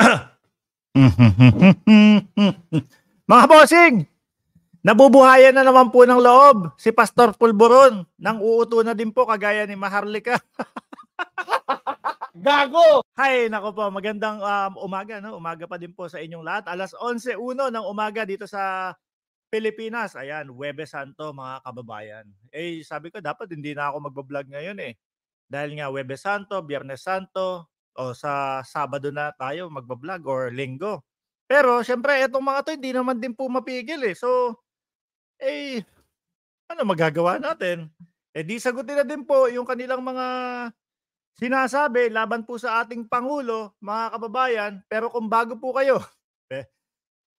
Mga bossing, nabubuhayan na naman po ng loob si Pastor Pulboron nang uuto na din po kagaya ni Maharlika. Gago! Hay, nako po. Magandang um, umaga. No? Umaga pa din po sa inyong lahat. Alas 11.01 ng umaga dito sa Pilipinas. Ayan, Webes Santo, mga kababayan. Eh, sabi ko, dapat hindi na ako magbablog ngayon eh. Dahil nga Webes Santo, Biyernes Santo, o sa Sabado na tayo magbablog or linggo. Pero syempre itong mga to hindi naman din po mapigil eh. So eh ano magagawa natin? Eh di sagutin na din po yung kanilang mga sinasabi laban po sa ating pangulo, mga kababayan. Pero kung bago po kayo, eh,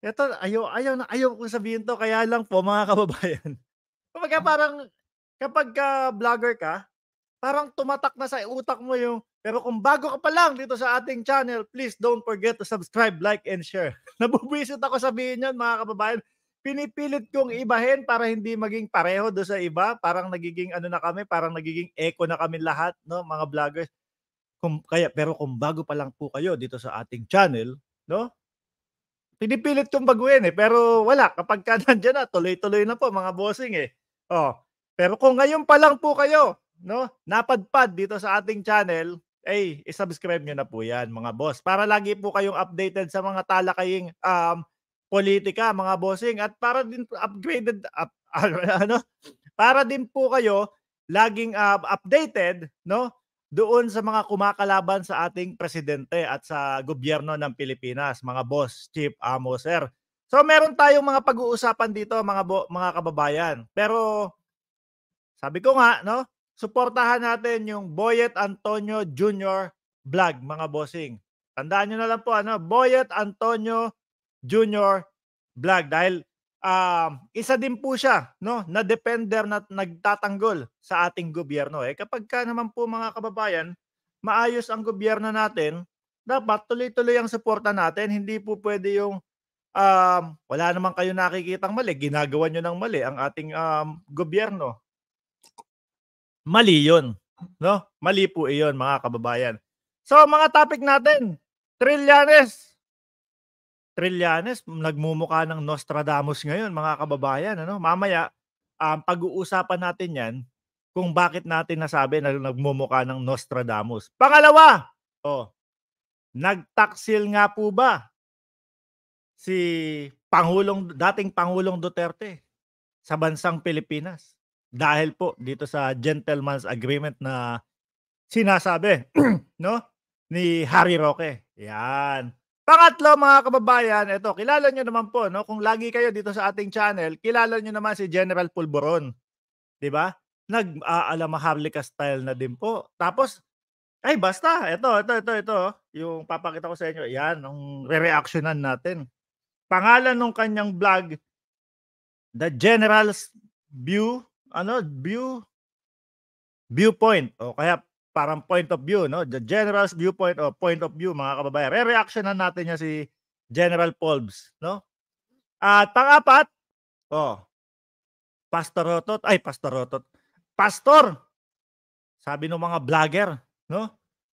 ito, ayo ayo na, ayo ko sabihin to, kaya lang po mga kababayan. Kumbaga mm. parang kapag ka vlogger ka, parang tumatak na sa utak mo yung pero kung bago ka pa lang dito sa ating channel, please don't forget to subscribe, like, and share. Nabubwisit ako sabihin yan mga kababayan. Pinipilit kong ibahin para hindi maging pareho do sa iba. Parang nagiging ano na kami, parang nagiging echo na kami lahat, no, mga vloggers. Kung, kaya, pero kung bago pa lang po kayo dito sa ating channel, no, pinipilit kong baguhin eh. Pero wala, kapag ka nandyan na, tuloy-tuloy na po mga bossing eh. Oh, pero kung ngayon pa lang po kayo, no, napadpad dito sa ating channel, ay isubscribe nyo na po yan mga boss. Para lagi po kayong updated sa mga talakaying um, politika mga bossing at para din upgraded up, ano, ano para din po kayo laging uh, updated no doon sa mga kumakalaban sa ating presidente at sa gobyerno ng Pilipinas mga boss Chief Amo sir. So meron tayong mga pag-uusapan dito mga bo- mga kababayan. Pero sabi ko nga no suportahan natin yung Boyet Antonio Jr. vlog, mga bossing. Tandaan nyo na lang po, ano, Boyet Antonio Jr. vlog. Dahil um, isa din po siya, no, na depender na nagtatanggol sa ating gobyerno. Eh, kapag ka naman po mga kababayan, maayos ang gobyerno natin, dapat tuloy-tuloy ang suporta natin. Hindi po pwede yung um, wala naman kayo nakikitang mali, ginagawa nyo ng mali ang ating um, gobyerno mali yun. No? Mali po iyon mga kababayan. So mga topic natin, Trillanes. Trillanes, nagmumukha ng Nostradamus ngayon mga kababayan. Ano? Mamaya, um, pag-uusapan natin yan kung bakit natin nasabi na nagmumukha ng Nostradamus. Pangalawa, oh, nagtaksil nga po ba si Pangulong, dating Pangulong Duterte sa bansang Pilipinas? dahil po dito sa gentleman's agreement na sinasabi no ni Harry Roque. Yan. Pangatlo mga kababayan, ito kilala niyo naman po no kung lagi kayo dito sa ating channel, kilala niyo naman si General Pulboron. 'Di ba? Nag-aalamaharlika style na din po. Tapos ay basta, ito ito ito ito yung papakita ko sa inyo. Yan ang re-reactionan natin. Pangalan ng kanyang vlog The General's View ano, view viewpoint o kaya parang point of view, no? The general's viewpoint o point of view, mga kababayan. Re-reaction na natin niya si General Polbs, no? At pang-apat, oh, Pastor Rotot, ay Pastor Rotot, Pastor, sabi ng mga vlogger, no?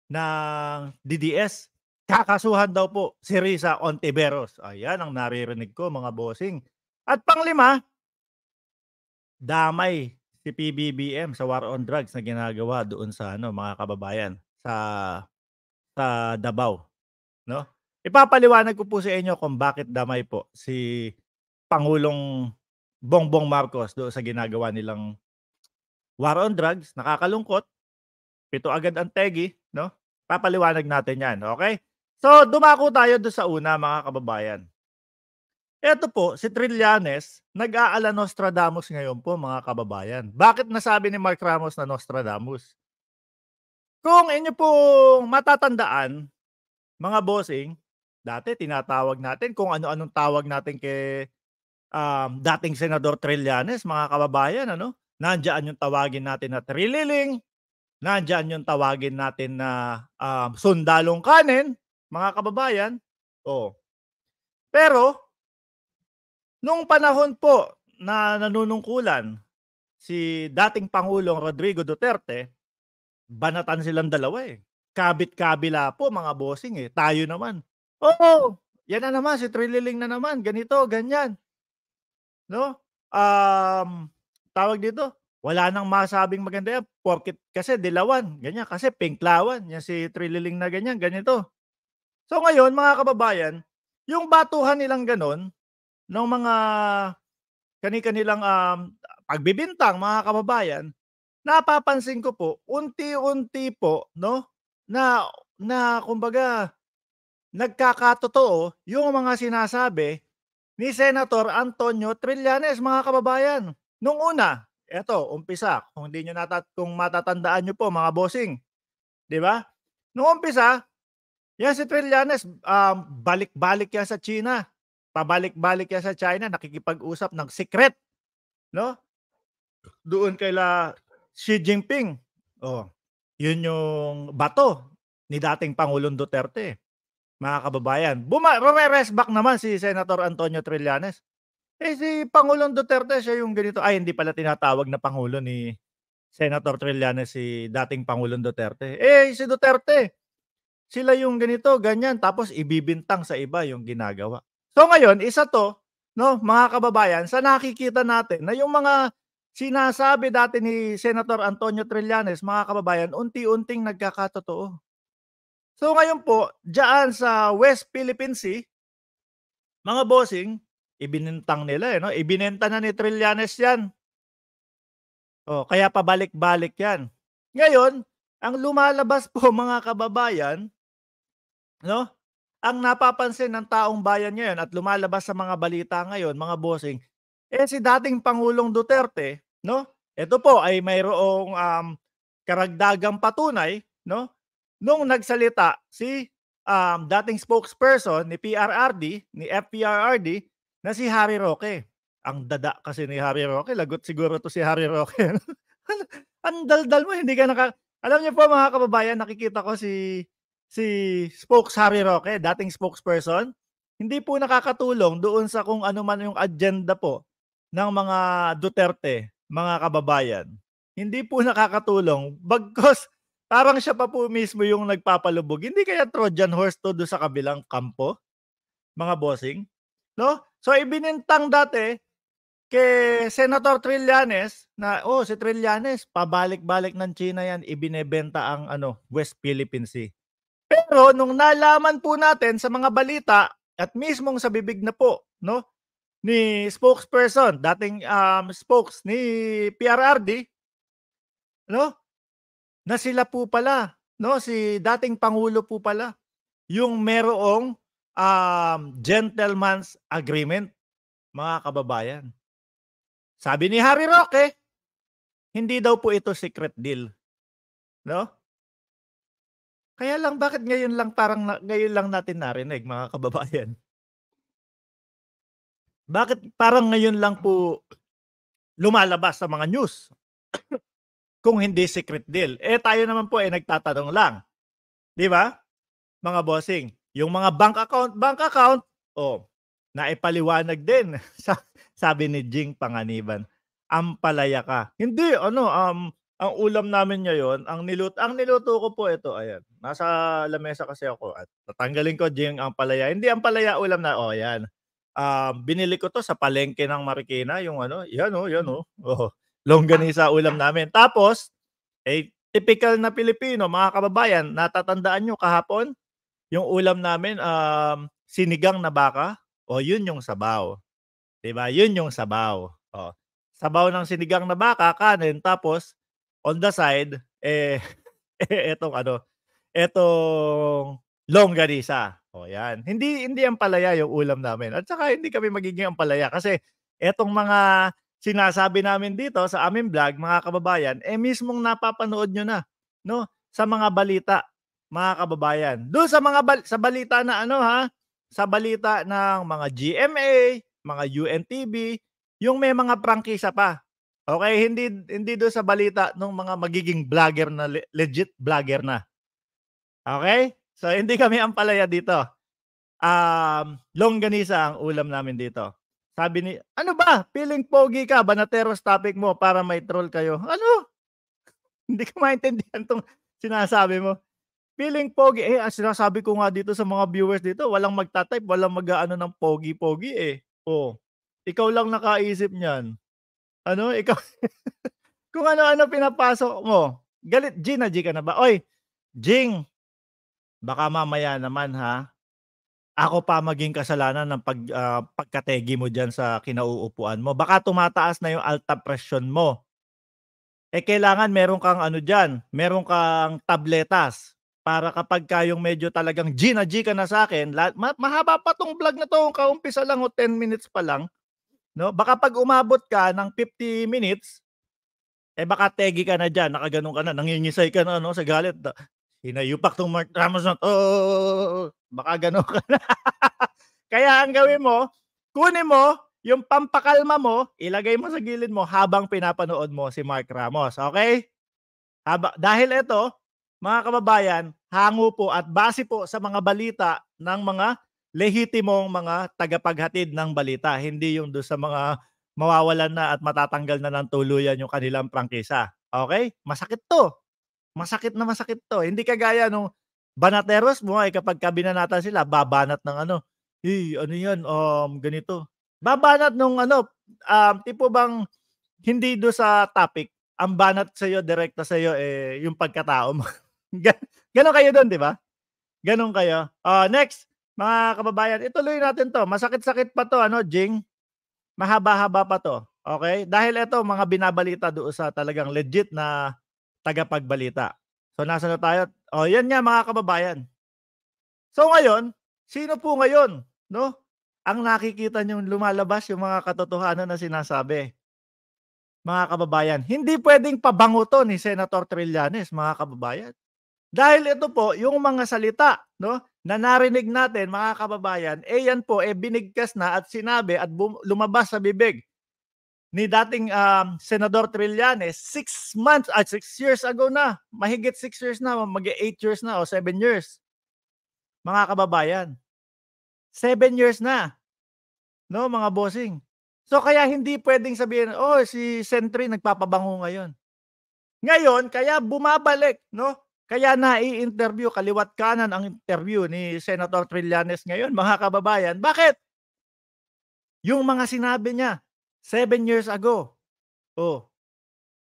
ng DDS, kakasuhan daw po si Risa Ontiveros. Ayan ang naririnig ko mga bossing. At panglima, damay si PBBM sa war on drugs na ginagawa doon sa ano mga kababayan sa sa Davao, no? Ipapaliwanag ko po sa inyo kung bakit damay po si Pangulong Bongbong Marcos doon sa ginagawa nilang war on drugs, nakakalungkot. Pito agad ang tegi, no? Papaliwanag natin 'yan, okay? So, dumako tayo doon sa una mga kababayan. Eto po, si Trillanes, nag-aala Nostradamus ngayon po mga kababayan. Bakit nasabi ni Mark Ramos na Nostradamus? Kung inyo pong matatandaan, mga bossing, dati tinatawag natin kung ano-anong tawag natin kay um, dating Senador Trillanes, mga kababayan, ano? Nandiyan yung tawagin natin na trililing, nandiyan yung tawagin natin na um, sundalong kanin, mga kababayan. Oh. Pero, Noong panahon po na nanunungkulan si dating Pangulong Rodrigo Duterte, banatan silang dalawa eh. Kabit-kabila po mga bossing eh. Tayo naman. Oh, yan na naman, si Trililing na naman. Ganito, ganyan. No? Um, tawag dito, wala nang masabing maganda yan. Porkit kasi dilawan, ganyan. Kasi pinklawan, yan si Trililing na ganyan, ganito. So ngayon, mga kababayan, yung batuhan nilang ganon, ng mga kani-kanilang um, pagbibintang mga kababayan, napapansin ko po unti-unti po no na na kumbaga nagkakatotoo yung mga sinasabi ni Senator Antonio Trillanes mga kababayan. Nung una, eto, umpisa, kung hindi niyo natat kung matatandaan niyo po mga bossing, 'di ba? Nung umpisa, yan si Trillanes um, balik-balik yan sa China pabalik-balik yan sa China, nakikipag-usap ng secret, no? Doon kay la Xi Jinping. Oh, yun yung bato ni dating Pangulong Duterte. Mga kababayan, buma- rest back naman si Senator Antonio Trillanes. Eh si Pangulong Duterte siya yung ganito. Ay, hindi pala tinatawag na Pangulo ni Senator Trillanes si dating Pangulong Duterte. Eh si Duterte, sila yung ganito, ganyan, tapos ibibintang sa iba yung ginagawa. So ngayon, isa to, no, mga kababayan, sa nakikita natin na yung mga sinasabi dati ni Senator Antonio Trillanes, mga kababayan, unti-unting nagkakatotoo. So ngayon po, diyan sa West Philippine Sea, mga bossing, ibinintang nila eh, no? Ibinenta na ni Trillanes 'yan. Oh, kaya pabalik-balik 'yan. Ngayon, ang lumalabas po mga kababayan, no? ang napapansin ng taong bayan ngayon at lumalabas sa mga balita ngayon, mga bossing, eh si dating Pangulong Duterte, no? Ito po ay mayroong um, karagdagang patunay, no? Nung nagsalita si um, dating spokesperson ni PRRD, ni FPRRD, na si Harry Roque. Ang dada kasi ni Harry Roque, lagot siguro to si Harry Roque. ang daldal mo, hindi ka naka... Alam niyo po mga kababayan, nakikita ko si si Spokes Harry Roque, dating spokesperson, hindi po nakakatulong doon sa kung ano man yung agenda po ng mga Duterte, mga kababayan. Hindi po nakakatulong bagkos parang siya pa po mismo yung nagpapalubog. Hindi kaya Trojan horse to do sa kabilang kampo, mga bossing. No? So ibinintang dati kay Senator Trillanes na oh si Trillanes pabalik-balik ng China yan ibinebenta ang ano West Philippine Sea. Pero nung nalaman po natin sa mga balita at mismong sa bibig na po no ni spokesperson, dating um, spokes ni PRRD no na sila po pala no si dating pangulo po pala yung merong um, gentleman's agreement mga kababayan. Sabi ni Harry Roque, hindi daw po ito secret deal. No? Kaya lang bakit ngayon lang parang na, ngayon lang natin narinig mga kababayan. Bakit parang ngayon lang po lumalabas sa mga news? Kung hindi secret deal. Eh tayo naman po ay eh, nagtatanong lang. 'Di ba? Mga bossing, yung mga bank account, bank account, oh, naipaliwanag din sabi ni Jing Panganiban. Ampalaya ka. Hindi, ano, um, ang ulam namin ngayon, ang niluto ang niluto ko po ito, ayan. Nasa lamesa kasi ako at tatanggalin ko yung ang palaya. Hindi ang palaya ulam na, oh, ayan. Um, binili ko to sa palengke ng Marikina, yung ano, yan oh, yan oh. oh longganisa ulam namin. Tapos, eh, typical na Pilipino, mga kababayan, natatandaan nyo kahapon, yung ulam namin, um, sinigang na baka, o oh, yun yung sabaw. 'Di ba? Yun yung sabaw. Oh. Sabaw ng sinigang na baka, kanin, tapos on the side, eh, etong ano, etong longganisa. oh, yan. Hindi, hindi ang palaya yung ulam namin. At saka hindi kami magiging ang palaya kasi etong mga sinasabi namin dito sa aming vlog, mga kababayan, eh mismong napapanood nyo na, no? Sa mga balita, mga kababayan. Doon sa mga bal- sa balita na ano ha, sa balita ng mga GMA, mga UNTV, yung may mga prangkisa pa. Okay, hindi hindi do sa balita ng mga magiging vlogger na legit vlogger na. Okay? So hindi kami ang palaya dito. Um, longganisa ang ulam namin dito. Sabi ni, ano ba? Feeling pogi ka, banateros topic mo para may troll kayo. Ano? hindi ko maintindihan tong sinasabi mo. Feeling pogi. Eh, ang sinasabi ko nga dito sa mga viewers dito, walang magta-type, walang mag-ano ng pogi-pogi eh. Oh, ikaw lang nakaisip niyan. Ano, ikaw, kung ano-ano pinapasok mo. Galit, Gina, na na ba? Oy, Jing, baka mamaya naman ha, ako pa maging kasalanan ng pag, uh, pagkategi mo dyan sa kinauupuan mo. Baka tumataas na yung alta presyon mo. Eh kailangan meron kang ano dyan, meron kang tabletas para kapag kayong medyo talagang G na G ka na sa akin, ma- mahaba pa tong vlog na to, kaumpisa lang o 10 minutes pa lang, No? Baka pag umabot ka ng 50 minutes, eh baka tegi ka na diyan, nakaganon ka na, nangingisay ka na no, sa galit. Hinayupak tong Mark Ramos na, oh, baka ganon ka na. Kaya ang gawin mo, kunin mo yung pampakalma mo, ilagay mo sa gilid mo habang pinapanood mo si Mark Ramos. Okay? Haba, dahil ito, mga kababayan, hango po at base po sa mga balita ng mga lehitimong mga tagapaghatid ng balita, hindi yung do sa mga mawawalan na at matatanggal na ng tuluyan yung kanilang prangkisa. Okay? Masakit to. Masakit na masakit to. Hindi kagaya nung banateros mo ay kapag kabinanatan sila, babanat ng ano, hey, ano yan, um, ganito. Babanat nung ano, um, tipo bang hindi do sa topic, ang banat sa iyo direkta sa iyo eh yung pagkatao mo. Ganon kayo doon, di ba? Ganon kayo. Uh, next, mga kababayan, ituloy natin to. Masakit-sakit pa to, ano, Jing? Mahaba-haba pa to. Okay? Dahil ito, mga binabalita doon sa talagang legit na tagapagbalita. So, nasa na tayo? O, oh, yan nga mga kababayan. So, ngayon, sino po ngayon, no? Ang nakikita nyo lumalabas yung mga katotohanan na sinasabi. Mga kababayan, hindi pwedeng pabango to ni Senator Trillanes, mga kababayan. Dahil ito po, yung mga salita no, na narinig natin, mga kababayan, eh yan po, eh binigkas na at sinabi at bum- lumabas sa bibig ni dating um, Senador Trillanes, six months, at uh, six years ago na, mahigit six years na, mag eight years na o seven years. Mga kababayan, seven years na. No, mga bossing. So kaya hindi pwedeng sabihin, oh, si Sentry nagpapabango ngayon. Ngayon, kaya bumabalik, no? Kaya na i-interview kaliwat kanan ang interview ni Senator Trillanes ngayon, mga kababayan. Bakit? Yung mga sinabi niya seven years ago, oh,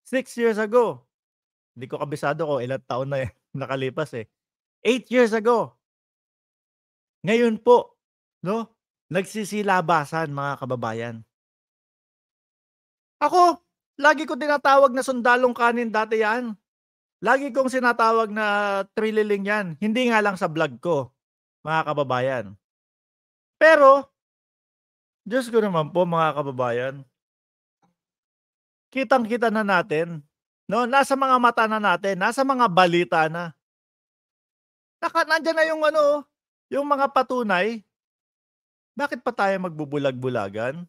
six years ago, hindi ko kabisado ko, ilang taon na eh, nakalipas eh. Eight years ago. Ngayon po, no? Nagsisilabasan mga kababayan. Ako, lagi ko tinatawag na sundalong kanin dati yan. Lagi kong sinatawag na trililing yan. Hindi nga lang sa vlog ko, mga kababayan. Pero, Diyos ko naman po, mga kababayan, kitang-kita na natin, no? nasa mga mata na natin, nasa mga balita na. Naka, nandyan na yung ano, yung mga patunay. Bakit pa tayo magbubulag-bulagan?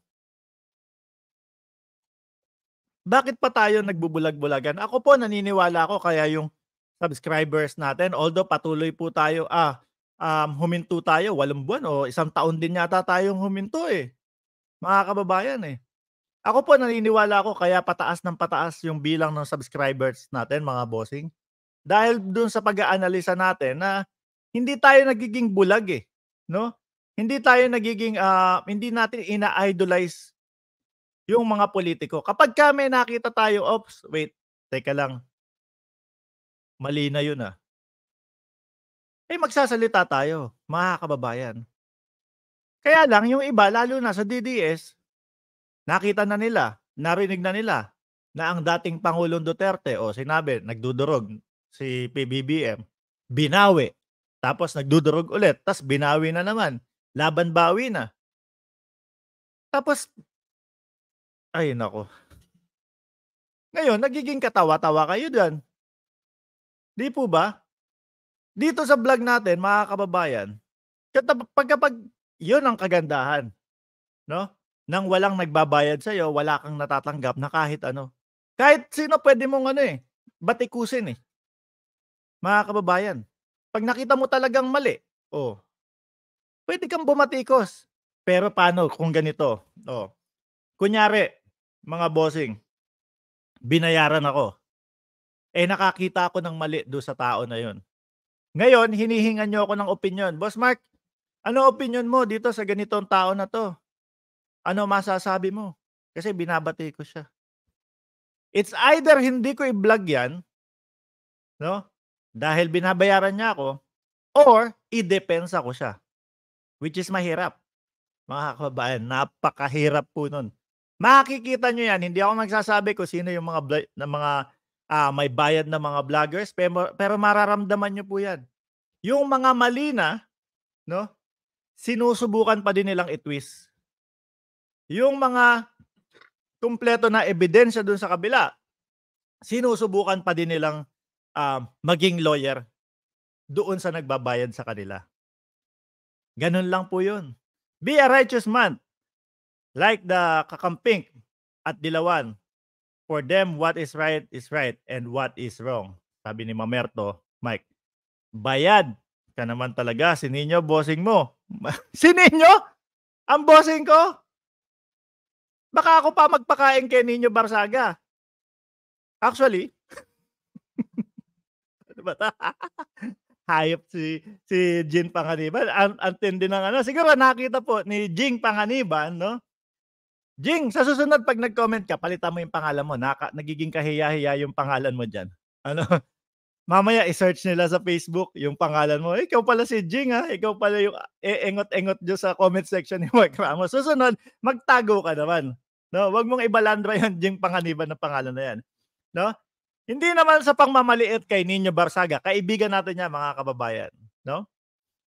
bakit pa tayo nagbubulag-bulagan? Ako po, naniniwala ako kaya yung subscribers natin, although patuloy po tayo, ah, um, huminto tayo, walong buwan o isang taon din yata tayong huminto eh. Mga kababayan eh. Ako po, naniniwala ako kaya pataas ng pataas yung bilang ng subscribers natin, mga bossing. Dahil dun sa pag-aanalisa natin na hindi tayo nagiging bulag eh. No? Hindi tayo nagiging, uh, hindi natin ina-idolize yung mga politiko. Kapag kami nakita tayo, oops, wait, teka lang. Mali na yun ah. Eh magsasalita tayo, mga kababayan. Kaya lang, yung iba, lalo na sa DDS, nakita na nila, narinig na nila, na ang dating Pangulong Duterte, o sinabi, nagdudurog si PBBM, binawi. Tapos nagdudurog ulit, tapos binawi na naman. Laban-bawi na. Tapos ay nako. Ngayon nagiging katawa-tawa kayo diyan. Di po ba? Dito sa vlog natin mga kababayan, pagkapag yun ang kagandahan. No? Nang walang nagbabayad sa iyo, wala kang natatanggap na kahit ano. Kahit sino pwede mong ano eh, batikusin eh. Mga kababayan, pag nakita mo talagang mali, oh, pwede kang bumatikos. Pero paano kung ganito? Oh, kunyari, mga bossing, binayaran ako. Eh nakakita ako ng mali do sa tao na yon. Ngayon, hinihingan niyo ako ng opinion. Boss Mark, ano opinion mo dito sa ganitong tao na to? Ano masasabi mo? Kasi binabati ko siya. It's either hindi ko i-vlog yan, no? Dahil binabayaran niya ako, or i-depensa ko siya. Which is mahirap. Mga kababayan, napakahirap po nun. Makikita nyo yan. Hindi ako nagsasabi kung sino yung mga, na mga uh, may bayad na mga vloggers, pero, pero mararamdaman nyo po yan. Yung mga mali na, no, sinusubukan pa din nilang itwist. Yung mga kumpleto na ebidensya dun sa kabila, sinusubukan pa din nilang uh, maging lawyer doon sa nagbabayad sa kanila. Ganun lang po yun. Be a righteous man. Like the kakamping at dilawan, for them what is right is right and what is wrong. Sabi ni Mamerto, Mike, bayad ka naman talaga, sininyo bossing mo. sininyo? Ang bossing ko? Baka ako pa magpakain kay Ninyo Barsaga. Actually, ano Hayop si si Jin Panganiban. Ang tindi ng ano. Siguro nakita po ni Jing Panganiban, no? Jing, sa susunod pag nag-comment ka, palitan mo yung pangalan mo. Naka, nagiging kahiya-hiya yung pangalan mo dyan. Ano? Mamaya i-search nila sa Facebook yung pangalan mo. Ikaw pala si Jing ha. Ah. Ikaw pala yung engot-engot dyan sa comment section ni Mark Ramos. Susunod, magtago ka naman. No, Huwag mong ibalandra yon Jing Panganiban na pangalan na yan. No? Hindi naman sa pangmamaliit kay Ninyo Barsaga. Kaibigan natin niya mga kababayan. No?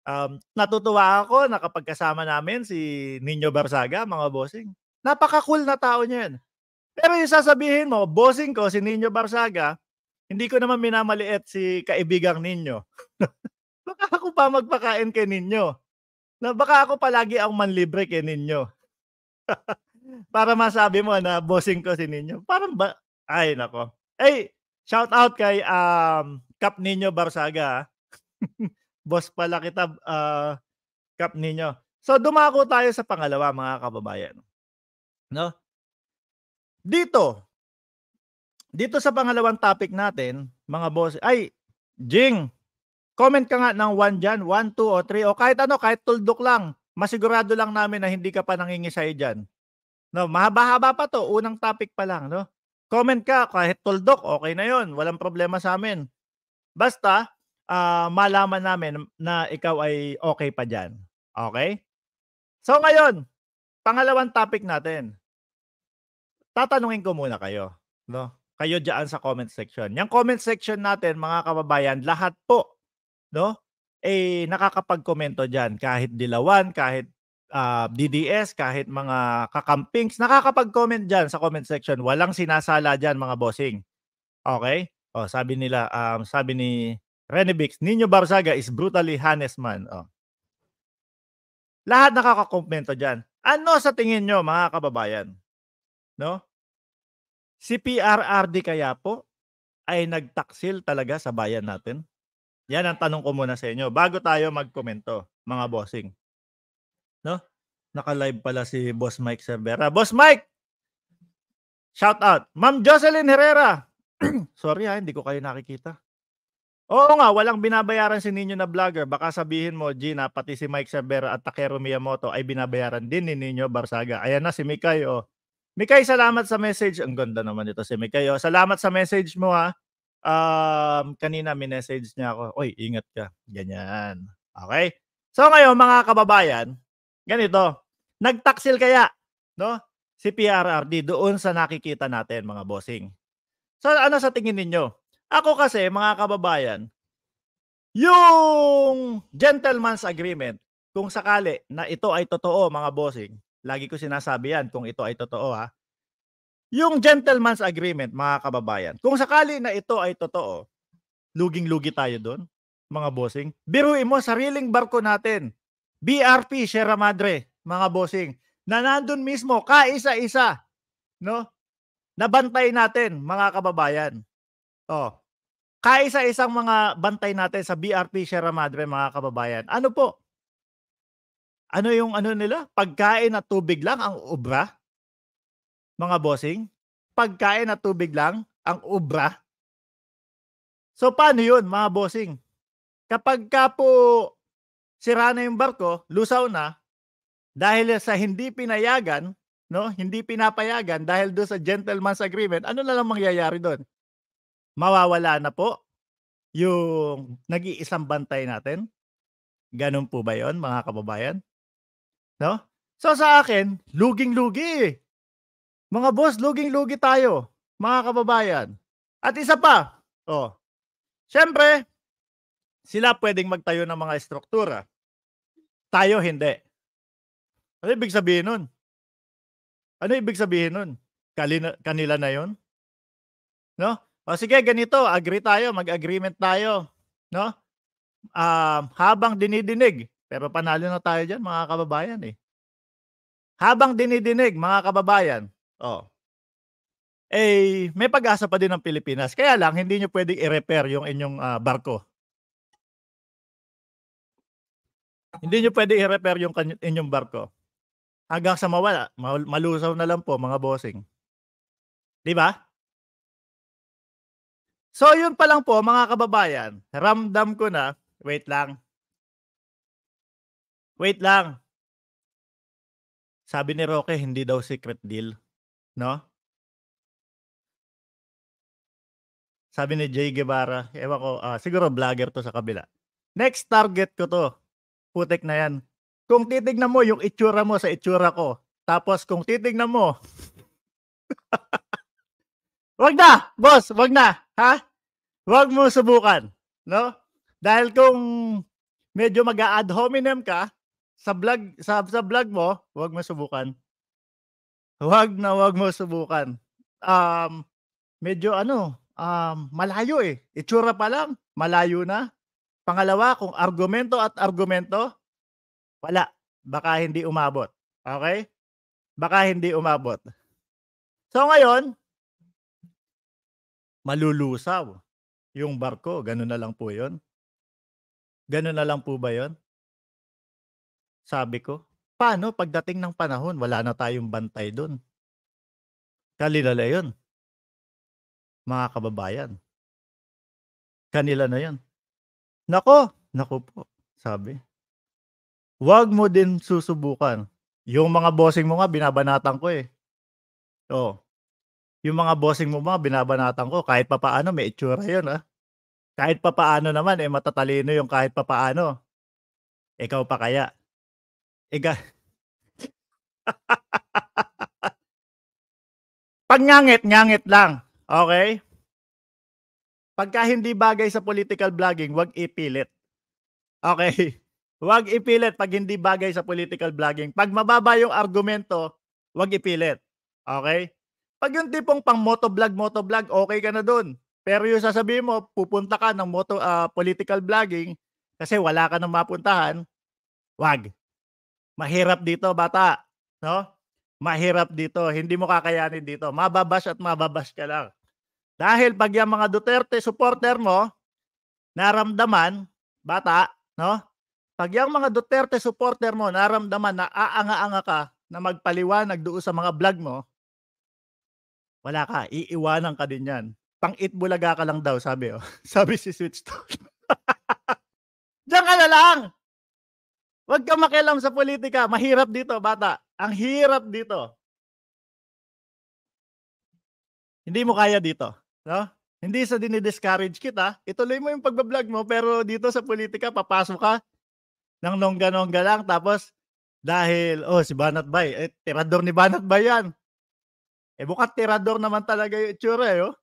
Um, natutuwa ako na kapag kasama namin si Ninyo Barsaga, mga bossing. Napaka-cool na tao niya yun. Pero yung sasabihin mo, bossing ko, si Ninyo Barsaga, hindi ko naman minamaliit si kaibigang Ninyo. baka ako pa magpakain kay Ninyo. Na baka ako palagi ang manlibre kay Ninyo. Para masabi mo na bossing ko si Ninyo. Parang ba, ay nako. Ay, shout out kay um, Cap Ninyo Barsaga. Ah. Boss pala kita, uh, ah, Cap Ninyo. So dumako tayo sa pangalawa mga kababayan. No? Dito, dito sa pangalawang topic natin, mga boss, ay, Jing, comment ka nga ng 1 dyan, 1, 2, o 3, o kahit ano, kahit tuldok lang. Masigurado lang namin na hindi ka pa nangingisay dyan. No, mahaba-haba pa to, unang topic pa lang, no? Comment ka, kahit tuldok, okay na yon, walang problema sa amin. Basta, uh, malaman namin na ikaw ay okay pa diyan. Okay? So ngayon, pangalawang topic natin tatanungin ko muna kayo, no? Kayo diyan sa comment section. Yung comment section natin, mga kababayan, lahat po, no? Eh nakakapagkomento diyan kahit dilawan, kahit uh, ah, DDS, kahit mga kakampings, nakakapag-comment diyan sa comment section. Walang sinasala diyan mga bossing. Okay? Oh, sabi nila, um, sabi ni Renebix, Nino Barzaga is brutally honest man. Oh. Lahat nakakakomento diyan. Ano sa tingin nyo, mga kababayan? No? Si PRRD kaya po ay nagtaksil talaga sa bayan natin? Yan ang tanong ko muna sa inyo bago tayo magkomento, mga bossing. No? Naka-live pala si Boss Mike Cervera. Boss Mike! Shout out. Ma'am Jocelyn Herrera. Sorry ha, ah, hindi ko kayo nakikita. Oo nga, walang binabayaran si Ninyo na vlogger. Baka sabihin mo, Gina, pati si Mike Cervera at Takeru Miyamoto ay binabayaran din ni Ninyo Barsaga. Ayan na si Mikay, oh. Mikay, salamat sa message. Ang ganda naman nito si Mikay. Oh. Salamat sa message mo ha. Ah. Um, kanina minessage niya ako, oy, ingat ka. Ganyan. Okay? So ngayon mga kababayan, ganito. Nagtaksil kaya, no? Si PRRD doon sa nakikita natin mga bossing. So ano sa tingin ninyo? Ako kasi mga kababayan, yung gentleman's agreement, kung sakali na ito ay totoo mga bossing, Lagi ko sinasabi yan kung ito ay totoo ha. Yung gentleman's agreement, mga kababayan, kung sakali na ito ay totoo, luging-lugi tayo doon, mga bossing. Biruin mo, sariling barko natin. BRP, Sierra Madre, mga bossing, na nandun mismo, kaisa-isa, no? Nabantay natin, mga kababayan. Oh, kaisa-isang mga bantay natin sa BRP Sierra Madre, mga kababayan. Ano po? Ano yung ano nila? Pagkain at tubig lang ang obra? Mga bossing? Pagkain at tubig lang ang obra? So paano yun mga bossing? Kapag ka po sira na yung barko, lusaw na, dahil sa hindi pinayagan, no, hindi pinapayagan dahil doon sa gentleman's agreement, ano na lang mangyayari doon? Mawawala na po yung nag-iisang bantay natin. Ganun po ba 'yon, mga kababayan? No? So sa akin, luging-lugi Mga boss, luging-lugi tayo, mga kababayan. At isa pa, oh, syempre, sila pwedeng magtayo ng mga estruktura. Tayo hindi. Ano ibig sabihin nun? Ano ibig sabihin nun? Kalina, kanila na yon No? O sige, ganito, agree tayo, mag-agreement tayo. No? Um, habang dinidinig pero panalo na tayo dyan, mga kababayan eh. Habang dinidinig, mga kababayan, oh, eh, may pag-asa pa din ng Pilipinas. Kaya lang, hindi nyo pwedeng i-repair yung inyong uh, barko. Hindi nyo pwedeng i-repair yung inyong barko. Hanggang sa mawala, malusaw na lang po, mga bossing. Di ba? So, yun pa lang po, mga kababayan. Ramdam ko na, wait lang, Wait lang. Sabi ni Roque, hindi daw secret deal. No? Sabi ni Jay Guevara, ewan ko, uh, siguro vlogger to sa kabila. Next target ko to. Putek na yan. Kung titignan mo yung itsura mo sa itsura ko, tapos kung titignan mo, wag na, boss, wag na, ha? Wag mo subukan, no? Dahil kung medyo mag ad hominem ka, sa vlog sa, sa vlog mo, huwag mo subukan. Huwag na huwag mo subukan. Um, medyo ano, um, malayo eh. Itsura pa lang, malayo na. Pangalawa, kung argumento at argumento, wala. Baka hindi umabot. Okay? Baka hindi umabot. So ngayon, malulusaw yung barko. Ganun na lang po yon. Ganun na lang po ba yon? Sabi ko, paano pagdating ng panahon, wala na tayong bantay doon? Kalilala yun. Mga kababayan. Kanila na yun. Nako, nako po, sabi. Huwag mo din susubukan. Yung mga bossing mo nga, binabanatan ko eh. Oo. Oh. yung mga bossing mo mga binabanatan ko, kahit papaano may itsura yun ah. Kahit papaano naman, eh matatalino yung kahit papaano. Ikaw pa kaya? Ega. got. Pag lang. Okay? Pagka hindi bagay sa political vlogging, huwag ipilit. Okay? Huwag ipilit pag hindi bagay sa political vlogging. Pag mababa yung argumento, huwag ipilit. Okay? Pag yung tipong pang motovlog, motovlog, okay ka na dun. Pero yung sasabihin mo, pupunta ka ng moto, uh, political vlogging kasi wala ka nang mapuntahan, wag. Mahirap dito, bata. No? Mahirap dito. Hindi mo kakayanin dito. Mababash at mababash ka lang. Dahil pag yung mga Duterte supporter mo, naramdaman, bata, no? Pag yung mga Duterte supporter mo, naramdaman na aanga-anga ka na magpaliwanag doon sa mga vlog mo, wala ka, iiwanan ka din yan. Pang-itbulaga ka lang daw, sabi oh. Sabi si Sweet Stone. Diyan ka na lang! Huwag ka makialam sa politika. Mahirap dito, bata. Ang hirap dito. Hindi mo kaya dito. No? Hindi sa dinidiscourage kita. Ituloy mo yung pagbablog mo, pero dito sa politika, papasok ka ng nongga-nongga lang. Tapos, dahil, oh, si Banat Bay. Eh, tirador ni Banat Bay yan. Eh, bukat tirador naman talaga yung itsura, eh, oh.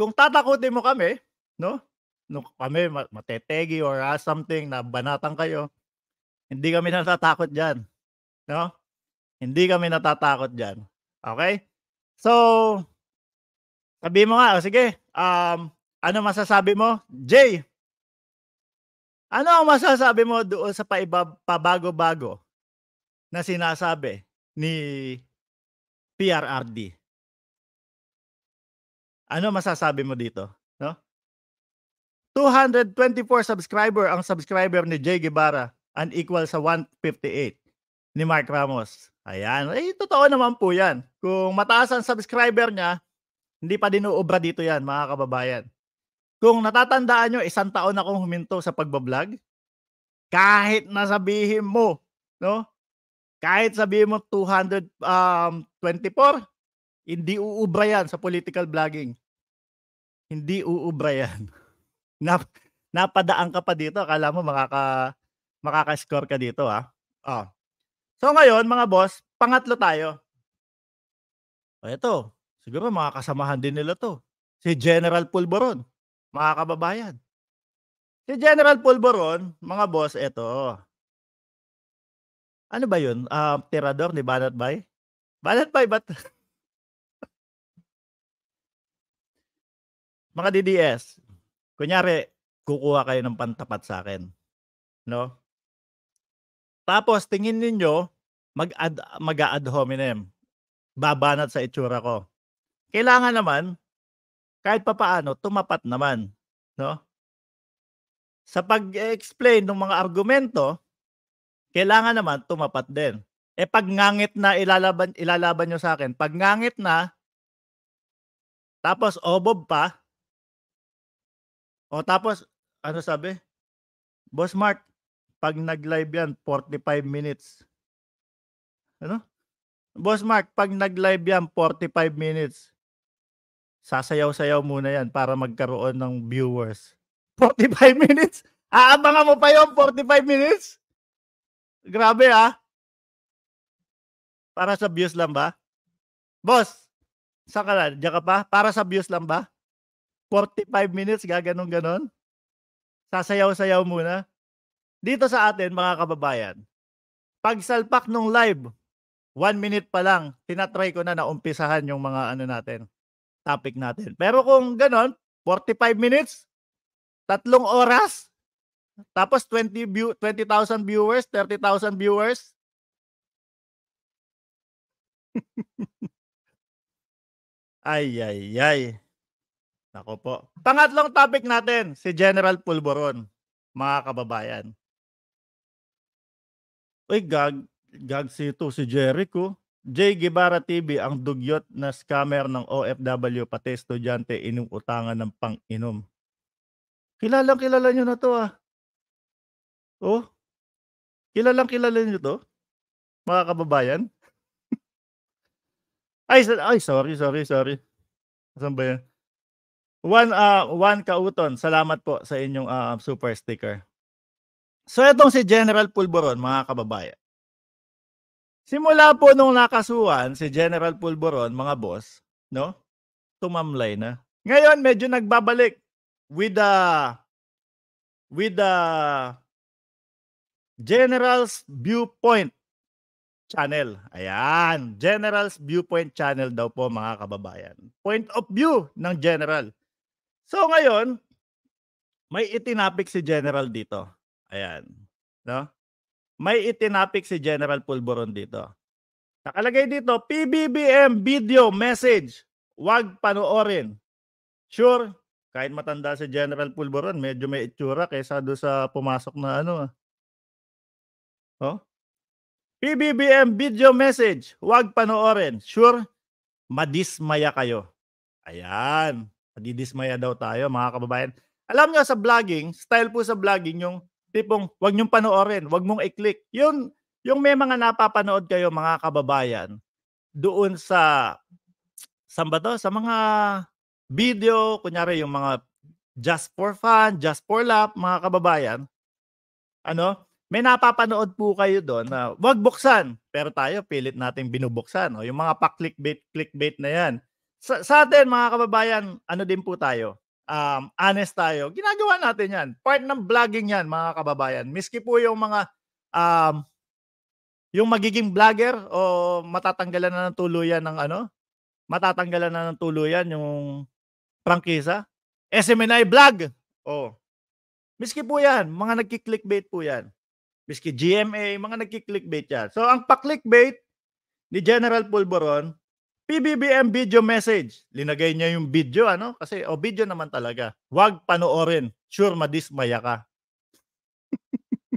Kung tatakutin mo kami, no? no, kami matetegi or uh, something na banatan kayo, hindi kami natatakot diyan. No? Hindi kami natatakot diyan. Okay? So, sabi mo nga, oh, sige, um, ano masasabi mo? Jay, ano ang masasabi mo doon sa paiba, pabago-bago na sinasabi ni PRRD? Ano masasabi mo dito? 224 subscriber ang subscriber ni Jay Guevara and equal sa 158 ni Mark Ramos. Ayan. Eh, totoo naman po yan. Kung mataas ang subscriber niya, hindi pa din uobra dito yan, mga kababayan. Kung natatandaan nyo, isang taon akong huminto sa pagbablog. Kahit nasabihin mo, no? Kahit sabihin mo 224, um, hindi uubra yan sa political vlogging. Hindi uubra yan. Nap, napadaan ka pa dito. Akala mo makaka, makaka-score ka dito, ha? Ah. Oh. So ngayon, mga boss, pangatlo tayo. O oh, ito, siguro mga kasamahan din nila to. Si General Pulboron, mga kababayan. Si General Pulboron, mga boss, ito. Ano ba yun? Uh, tirador ni Banat Bay? Banat Bay, ba't? mga DDS, Kunyari, kukuha kayo ng pantapat sa akin. No? Tapos, tingin ninyo, mag-ad, mag-ad hominem. Babanat sa itsura ko. Kailangan naman, kahit papaano, tumapat naman. No? Sa pag-explain ng mga argumento, kailangan naman tumapat din. Eh pag ngangit na ilalaban ilalaban nyo sa akin, pag ngangit na tapos obob pa, o tapos, ano sabi? Boss Mark, pag nag-live yan, 45 minutes. Ano? Boss Mark, pag nag-live yan, 45 minutes. Sasayaw-sayaw muna yan para magkaroon ng viewers. 45 minutes? Aabangan mo pa yon 45 minutes? Grabe ah. Para sa views lang ba? Boss, saan ka na? Diyan ka pa? Para sa views lang ba? 45 minutes, gaganong ganon. Sasayaw-sayaw muna. Dito sa atin, mga kababayan, pagsalpak nung live, one minute pa lang, tinatry ko na na umpisahan yung mga ano natin, topic natin. Pero kung ganon, 45 minutes, tatlong oras, tapos 20 view, 20,000 viewers, 30,000 viewers. ay, ay, ay. Ako po. Pangatlong topic natin, si General Pulboron, mga kababayan. Uy, gag, gag si ito, si Jericho. Jay Guevara TV, ang dugyot na scammer ng OFW, pati estudyante, inuutangan ng pang-inom. Kilalang kilala nyo na to ah. Oh, kilalang kilala nyo to, mga kababayan. ay, ay, sorry, sorry, sorry. Asan ba yan? One, uh, one kauton, salamat po sa inyong uh, super sticker. So itong si General Pulboron, mga kababayan. Simula po nung nakasuhan si General Pulboron, mga boss, no? Tumamlay na. Ngayon medyo nagbabalik with the with the General's Viewpoint Channel. Ayan, General's Viewpoint Channel daw po mga kababayan. Point of view ng General. So ngayon, may itinapik si General dito. Ayan. No? May itinapik si General Pulboron dito. Nakalagay dito, PBBM video message. Huwag panoorin. Sure, kahit matanda si General Pulboron, medyo may itsura kaysa do sa pumasok na ano. Ah. Oh? PBBM video message. Huwag panoorin. Sure, madismaya kayo. Ayan. Nadidismaya daw tayo mga kababayan. Alam nyo sa vlogging, style po sa vlogging yung tipong wag nyong panoorin, wag mong i-click. Yun, yung may mga napapanood kayo mga kababayan doon sa saan ba to? Sa mga video, kunyari yung mga just for fun, just for laugh, mga kababayan. Ano? May napapanood po kayo doon na wag buksan. Pero tayo, pilit natin binubuksan. O, yung mga pa-clickbait, clickbait na yan sa, sa atin mga kababayan, ano din po tayo? Um, honest tayo. Ginagawa natin yan. Part ng vlogging yan mga kababayan. Miski po yung mga um, yung magiging vlogger o matatanggalan na ng tuluyan ng ano? Matatanggalan na ng tuluyan yung prangkisa. SMNI vlog. Oh. Miski po yan, mga nagki-clickbait po yan. Miski GMA, mga nagki-clickbait yan. So ang pa-clickbait ni General Pulboron, PBBM video message. Linagay niya yung video, ano? Kasi, o oh, video naman talaga. Huwag panoorin. Sure, madismaya ka.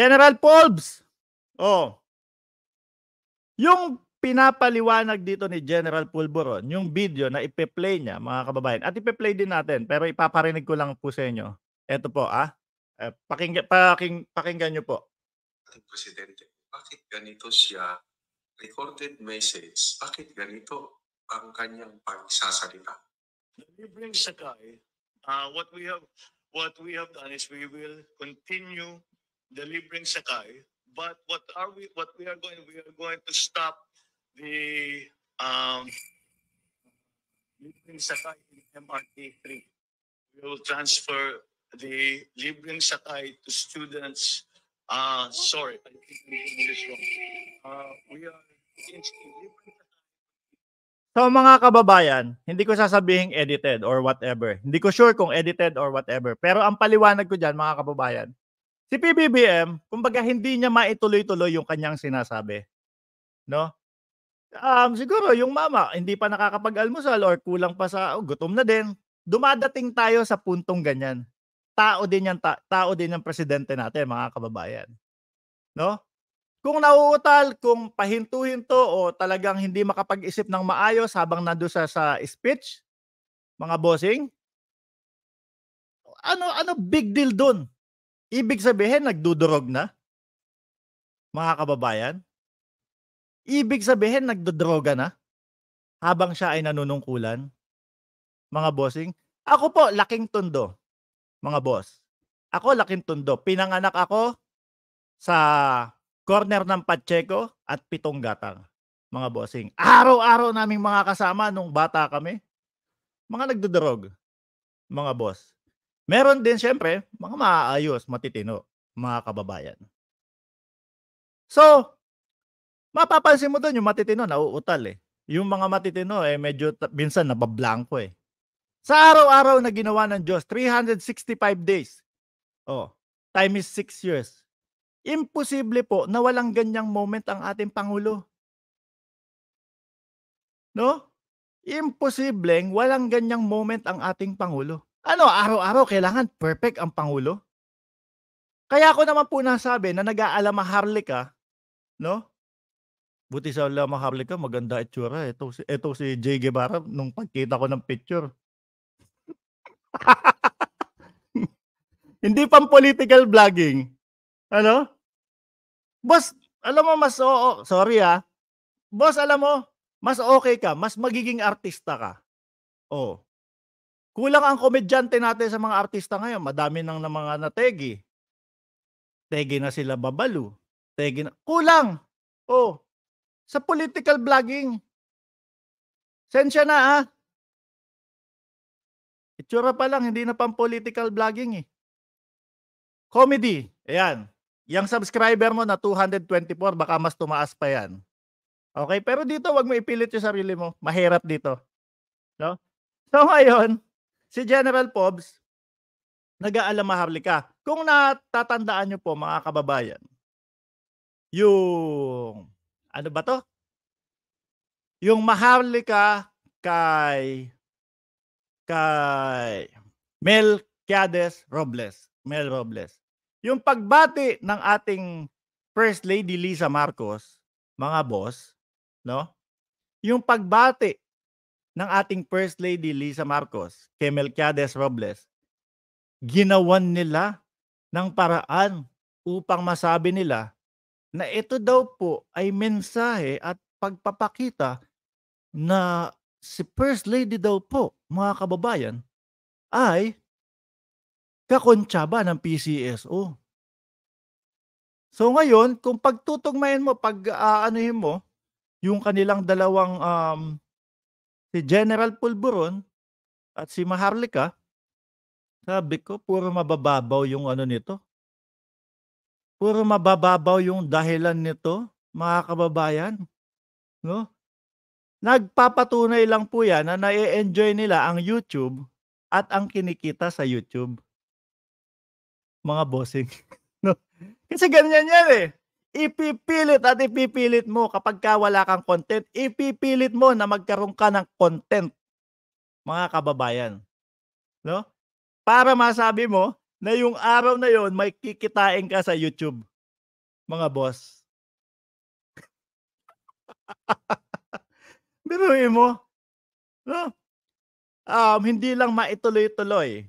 General Polbs! Oh. Yung pinapaliwanag dito ni General Pulburon, yung video na ipe-play niya, mga kababayan. At ipe-play din natin, pero ipaparinig ko lang po sa inyo. Ito po, ah. Eh, pakinggan, paking, pakinggan niyo po. Presidente, bakit ganito siya recorded message, bakit ganito ang kanyang pagsasalita? Delivering we bring uh, what we have what we have done is we will continue delivering Sakai, but what are we what we are going we are going to stop the um, Libreng Sakai in MRT 3. We will transfer the Libreng sakay to students. Uh, sorry, I think I'm doing this wrong. Uh, we are So mga kababayan, hindi ko sasabihin edited or whatever. Hindi ko sure kung edited or whatever. Pero ang paliwanag ko dyan mga kababayan, si PBBM, kumbaga hindi niya maituloy-tuloy yung kanyang sinasabi. No? Um, siguro yung mama, hindi pa nakakapag-almusal or kulang pa sa oh, gutom na din. Dumadating tayo sa puntong ganyan. Tao din yan, ta- tao din yung presidente natin mga kababayan. No? Kung nauutal, kung pahintuhin to o talagang hindi makapag-isip ng maayos habang nandoon sa, sa speech, mga bossing, ano ano big deal doon? Ibig sabihin nagdudurog na mga kababayan. Ibig sabihin nagdudroga na habang siya ay nanunungkulan. Mga bossing, ako po laking tondo, mga boss. Ako laking tondo. Pinanganak ako sa corner ng Pacheco at pitong gatang. Mga bossing, araw-araw naming mga kasama nung bata kami. Mga nagdudrog, mga boss. Meron din siyempre, mga maayos, matitino, mga kababayan. So, mapapansin mo doon yung matitino nauutal eh. Yung mga matitino eh medyo minsan nabablanko eh. Sa araw-araw na ginawa ng Diyos, 365 days. Oh, time is 6 years. Imposible po na walang ganyang moment ang ating Pangulo. No? Imposibleng walang ganyang moment ang ating Pangulo. Ano, araw-araw kailangan perfect ang Pangulo? Kaya ako naman po nasabi na nag-aalama Harlika, no? Buti sa Alama Harlika, maganda itsura. Ito, si, ito si Jay Guevara nung pagkita ko ng picture. Hindi pang political vlogging. Ano? Boss, alam mo mas oo, oh, sorry ah. Boss, alam mo, mas okay ka, mas magiging artista ka. Oh. Kulang ang komedyante natin sa mga artista ngayon. Madami nang na mga nategi. Tegi na sila babalo. Tegi na. Kulang. Oh. Sa political vlogging. Sensya na ah. Itsura pa lang, hindi na pang political vlogging eh. Comedy. Ayan. Yung subscriber mo na 224, baka mas tumaas pa yan. Okay? Pero dito, wag mo ipilit yung sarili mo. Mahirap dito. No? So ngayon, si General Pobs, nag-aalamaharlika. Kung natatandaan nyo po mga kababayan, yung ano ba to? Yung maharlika kay kay Mel Cades Robles. Mel Robles. Yung pagbati ng ating First Lady Lisa Marcos, mga boss, no? Yung pagbati ng ating First Lady Lisa Marcos kay Melquiades Robles, ginawan nila ng paraan upang masabi nila na ito daw po ay mensahe at pagpapakita na si First Lady daw po, mga kababayan, ay kakontsaba ng PCSO. So ngayon, kung pagtutugmayan mo, pag uh, mo, yung kanilang dalawang um, si General Pulburon at si Maharlika, sabi ko, puro mabababaw yung ano nito. Puro mabababaw yung dahilan nito, mga kababayan. No? Nagpapatunay lang po yan na nai-enjoy nila ang YouTube at ang kinikita sa YouTube mga bossing. no? Kasi ganyan yan eh. Ipipilit at ipipilit mo kapag ka wala kang content, ipipilit mo na magkaroon ka ng content, mga kababayan. No? Para masabi mo na yung araw na yon may kikitain ka sa YouTube, mga boss. Biruin mo. No? Um, hindi lang maituloy-tuloy,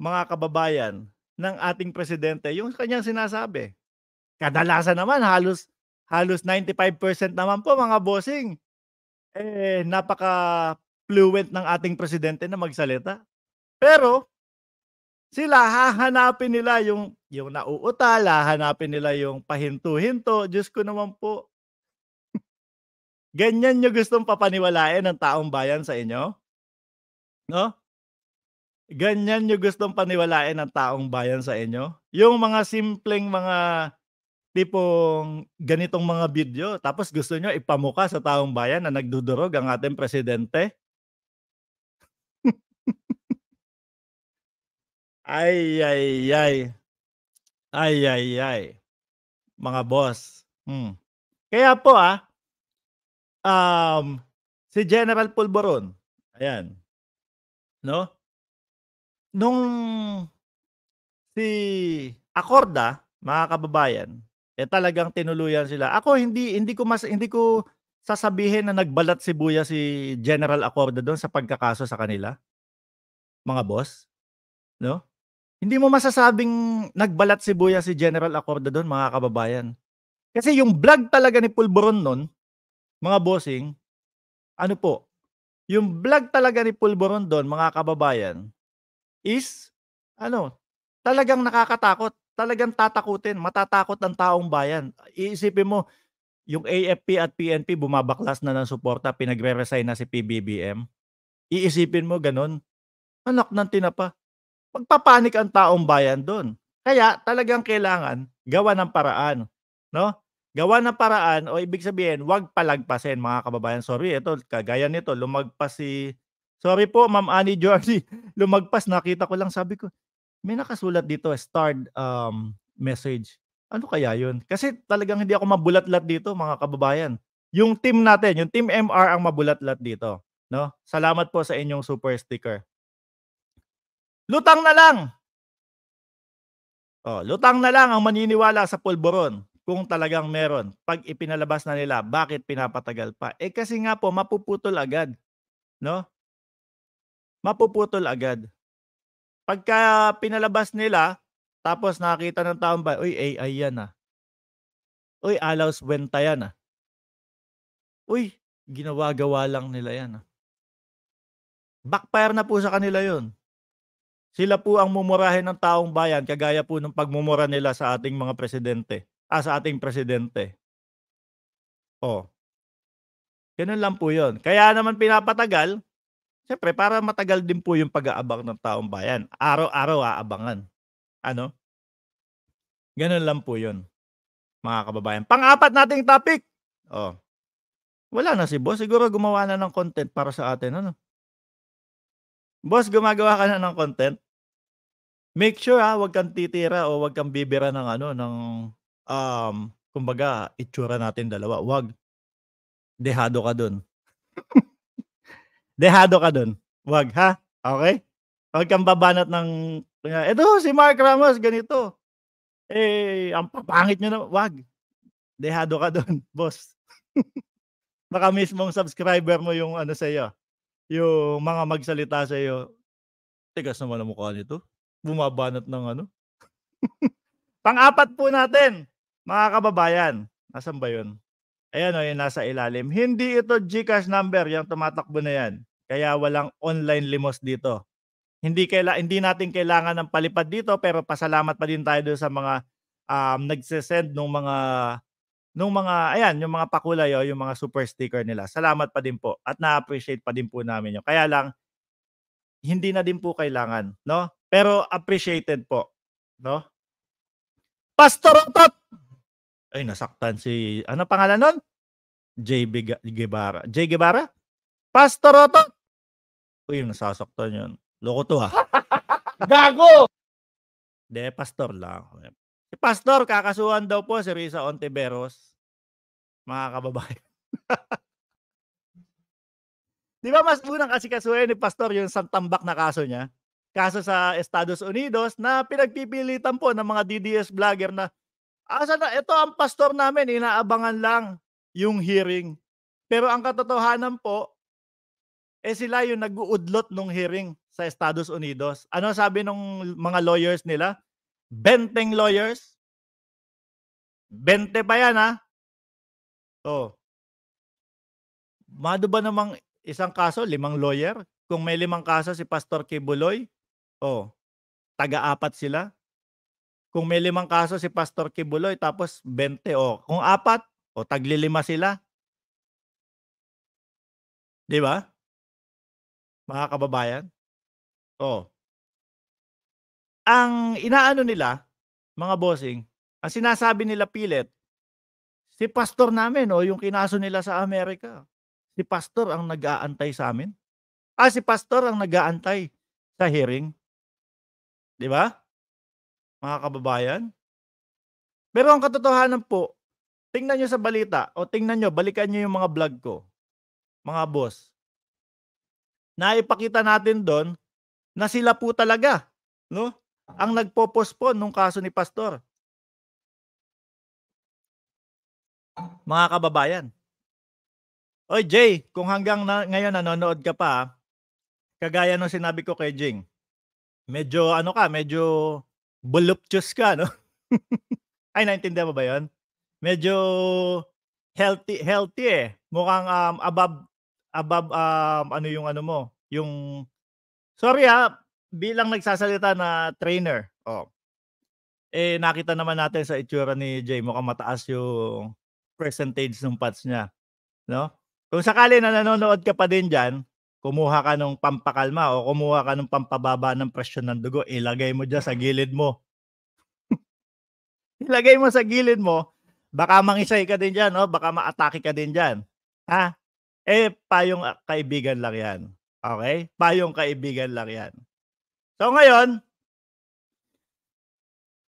mga kababayan ng ating presidente yung kanyang sinasabi. Kadalasan naman halos halos 95% naman po mga bossing eh napaka fluent ng ating presidente na magsalita. Pero sila hahanapin nila yung yung nauutal, hahanapin nila yung pahinto-hinto. Diyos ko naman po. Ganyan nyo gustong papaniwalain ng taong bayan sa inyo? No? Ganyan nyo gustong paniwalain ng taong bayan sa inyo? Yung mga simpleng mga tipong ganitong mga video tapos gusto nyo ipamuka sa taong bayan na nagdudurog ang ating presidente? ay, ay, ay. Ay, ay, ay. Mga boss. Hmm. Kaya po ah, um, si General Pulboron, ayan, no? nung si Acorda, mga kababayan, eh talagang tinuluyan sila. Ako hindi hindi ko mas hindi ko sasabihin na nagbalat sibuya si General Acorda doon sa pagkakaso sa kanila. Mga boss, no? Hindi mo masasabing nagbalat sibuya si General Acorda doon, mga kababayan. Kasi yung vlog talaga ni Pulboron noon, mga bossing, ano po, yung vlog talaga ni Pulboron doon, mga kababayan, is ano, talagang nakakatakot. Talagang tatakutin, matatakot ang taong bayan. Iisipin mo, yung AFP at PNP bumabaklas na ng suporta, pinagre-resign na si PBBM. Iisipin mo ganun. Anak ng tinapa. Pagpapanik ang taong bayan doon. Kaya talagang kailangan gawa ng paraan, no? Gawa ng paraan o ibig sabihin, huwag palagpasin mga kababayan. Sorry, ito kagaya nito lumagpas si Sorry po, Ma'am Annie Jordy. Lumagpas, nakita ko lang. Sabi ko, may nakasulat dito, eh, starred um, message. Ano kaya yun? Kasi talagang hindi ako mabulatlat dito, mga kababayan. Yung team natin, yung team MR ang mabulatlat dito. No? Salamat po sa inyong super sticker. Lutang na lang! Oh, lutang na lang ang maniniwala sa pulboron kung talagang meron. Pag ipinalabas na nila, bakit pinapatagal pa? Eh kasi nga po, mapuputol agad. No? mapuputol agad. Pagka pinalabas nila, tapos nakita ng taong ba, uy, AI yan ah. Uy, alaus benta yan ah. Uy, ginawa-gawa lang nila yan ah. Backfire na po sa kanila yon. Sila po ang mumurahin ng taong bayan kagaya po ng pagmumura nila sa ating mga presidente. Ah, sa ating presidente. Oh. Ganun lang po yon. Kaya naman pinapatagal Siyempre, para matagal din po yung pag-aabang ng taong bayan. Araw-araw aabangan. Ano? Ganun lang po yun, mga kababayan. Pang-apat nating topic. Oh. Wala na si boss. Siguro gumawa na ng content para sa atin. Ano? Boss, gumagawa ka na ng content. Make sure ha, ah, wag kang titira o wag kang bibira ng ano, ng um, kumbaga, itsura natin dalawa. Wag. Dehado ka dun. Dehado ka dun. Wag, ha? Okay? Huwag kang babanat ng, eto si Mark Ramos, ganito. Eh, ang papangit nyo na, wag. Dehado ka dun, boss. Baka mismong subscriber mo yung ano sa'yo, yung mga magsalita sa'yo, tigas naman ang mukha nito. Bumabanat ng ano. Pang-apat po natin, mga kababayan. Nasaan ba yun? Ayan o, oh, yung nasa ilalim. Hindi ito GCash number, yung tumatakbo na yan. Kaya walang online limos dito. Hindi, kaila, hindi natin kailangan ng palipad dito pero pasalamat pa din tayo doon sa mga um, nagsesend ng mga nung mga ayan yung mga pakulay oh, yung mga super sticker nila. Salamat pa din po at na-appreciate pa din po namin yun. Kaya lang hindi na din po kailangan, no? Pero appreciated po, no? Pastor Otot! ay nasaktan si ano pangalan nun? J. Biga, Guevara. J. Guevara? Pastor Otto! Uy, nasasaktan yun. Loko to ha. Ah. Gago! De, pastor lang. Si pastor, kakasuhan daw po si Risa Ontiveros. Mga kababayan. Di ba mas unang kasi kasuhan ni pastor yung isang tambak na kaso niya? Kaso sa Estados Unidos na pinagpipilitan po ng mga DDS vlogger na Asa na, ito ang pastor namin, inaabangan lang yung hearing. Pero ang katotohanan po, eh sila yung nag-uudlot ng hearing sa Estados Unidos. Ano sabi ng mga lawyers nila? Benteng lawyers. Bente pa yan, ha? Oh. Mado ba namang isang kaso, limang lawyer? Kung may limang kaso si Pastor Kibuloy, oh, taga-apat sila. Kung may limang kaso si Pastor Kibuloy, tapos 20. O, kung apat, o taglilima sila. Di ba? Mga kababayan. O. Ang inaano nila, mga bossing, ang sinasabi nila pilit, si pastor namin o yung kinaso nila sa Amerika, si pastor ang nag-aantay sa amin. Ah, si pastor ang nag-aantay sa hearing. Di ba? mga kababayan? Pero ang katotohanan po, tingnan nyo sa balita o tingnan nyo, balikan nyo yung mga vlog ko, mga boss. Naipakita natin doon na sila po talaga, no? Ang nagpo-postpone nung kaso ni Pastor. Mga kababayan. Oy Jay, kung hanggang na, ngayon nanonood ka pa, kagaya nung sinabi ko kay Jing, medyo ano ka, medyo voluptuous ka, no? Ay, naintindihan mo ba yon? Medyo healthy, healthy eh. Mukhang um, above, above um, ano yung ano mo, yung, sorry ha, bilang nagsasalita na trainer, oh, eh nakita naman natin sa itsura ni Jay, mukhang mataas yung percentage ng pats niya. No? Kung sakali na nanonood ka pa din dyan, kumuha ka ng pampakalma o kumuha ka ng pampababa ng presyon ng dugo, ilagay mo dyan sa gilid mo. ilagay mo sa gilid mo, baka mangisay ka din dyan, no? baka maatake ka din dyan. Ha? Eh, payong ah, kaibigan lang yan. Okay? Payong kaibigan lang yan. So ngayon,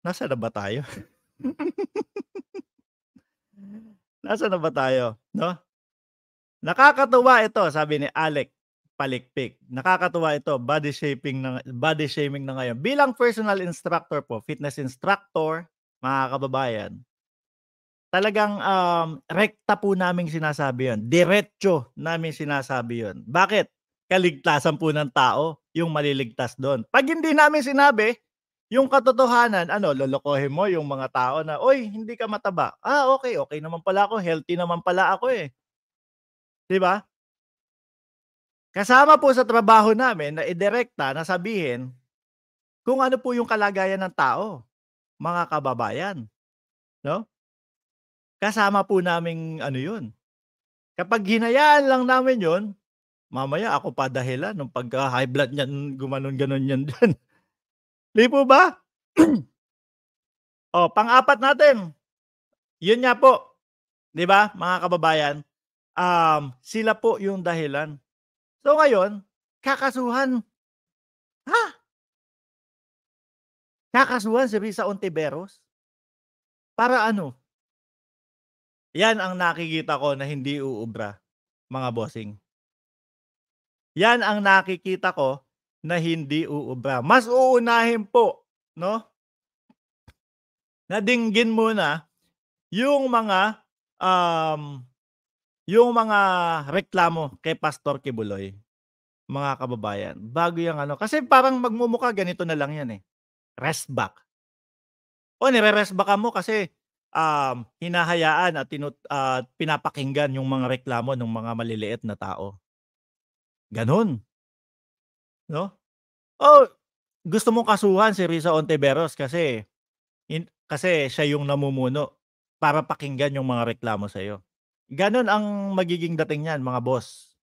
nasa na ba tayo? nasa na ba tayo? No? Nakakatuwa ito, sabi ni Alec palikpik. Nakakatuwa ito, body shaping ng body shaming na ngayon. Bilang personal instructor po, fitness instructor, mga kababayan, talagang um, rekta po namin sinasabi yon. Diretso namin sinasabi yon. Bakit? Kaligtasan po ng tao yung maliligtas doon. Pag hindi namin sinabi, yung katotohanan, ano, lolokohin mo yung mga tao na, oy, hindi ka mataba. Ah, okay, okay naman pala ako, healthy naman pala ako eh. 'Di ba? Kasama po sa trabaho namin na idirekta na sabihin kung ano po yung kalagayan ng tao, mga kababayan. No? Kasama po naming ano yun. Kapag hinayaan lang namin yun, mamaya ako pa dahilan nung pagka high blood niyan, gumanon-ganon yan dyan. Di po ba? oh, pang-apat natin. Yun nga po. Di ba, mga kababayan? Um, sila po yung dahilan So ngayon, kakasuhan. Ha? Kakasuhan si Risa Ontiveros? Para ano? Yan ang nakikita ko na hindi uubra, mga bossing. Yan ang nakikita ko na hindi uubra. Mas uunahin po, no? Nadinggin muna yung mga um, yung mga reklamo kay Pastor Kibuloy, mga kababayan, bago yung ano, kasi parang magmumuka ganito na lang yan eh. Rest back. O nire-rest back mo kasi um, hinahayaan at tinut, uh, pinapakinggan yung mga reklamo ng mga maliliit na tao. Ganun. No? Oh, gusto mong kasuhan si Risa Ontiveros kasi in, kasi siya yung namumuno para pakinggan yung mga reklamo sa iyo. Ganon ang magiging dating niyan, mga boss.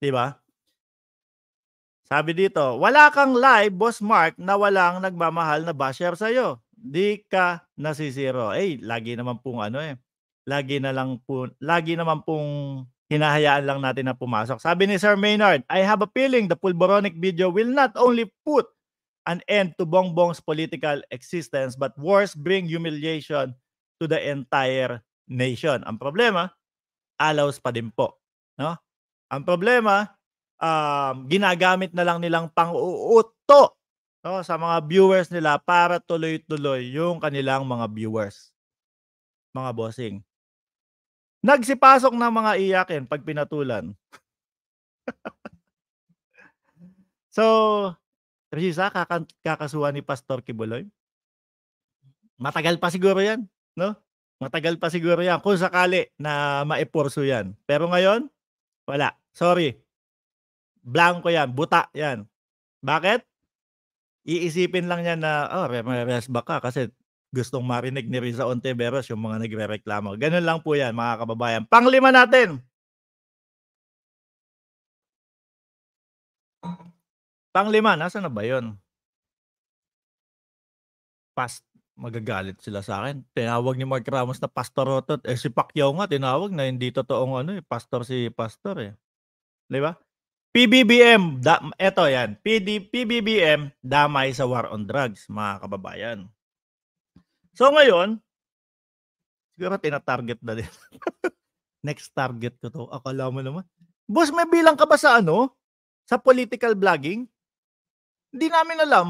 'Di ba? Sabi dito, wala kang live, boss Mark, na walang nagmamahal na basher sa iyo. Di ka nasisiro. Eh, lagi naman pong ano eh. Lagi na lang po, lagi naman pong hinahayaan lang natin na pumasok. Sabi ni Sir Maynard, I have a feeling the Pulboronic video will not only put an end to Bongbong's political existence but worse bring humiliation to the entire nation. Ang problema, allows pa din po. No? Ang problema, um, ginagamit na lang nilang pang-uuto no, sa mga viewers nila para tuloy-tuloy yung kanilang mga viewers. Mga bossing. Nagsipasok ng mga iyakin pag pinatulan. so, Risa, ah, kakan- kakasuhan ni Pastor Kibuloy. Matagal pa siguro yan, no? Matagal pa siguro yan kung sakali na maipurso yan. Pero ngayon, wala. Sorry. Blanco yan. Buta yan. Bakit? Iisipin lang niya na, oh, ah, rest back ka kasi gustong marinig ni Risa Ontiveros yung mga nagre-reklamo. Ganun lang po yan, mga kababayan. Panglima natin. Panglima, nasa na ba yun? Past magagalit sila sa akin. Tinawag ni Mark Ramos na Pastor pastorotot. Eh si Pacquiao nga tinawag na hindi totoong ano eh, pastor si pastor eh. 'Di ba? PBBM, da, eto yan, PD, PBBM, damay sa war on drugs, mga kababayan. So ngayon, siguro tinatarget na din. Next target ko to. Akala mo naman. Boss, may bilang ka ba sa ano? Sa political vlogging? Hindi namin alam.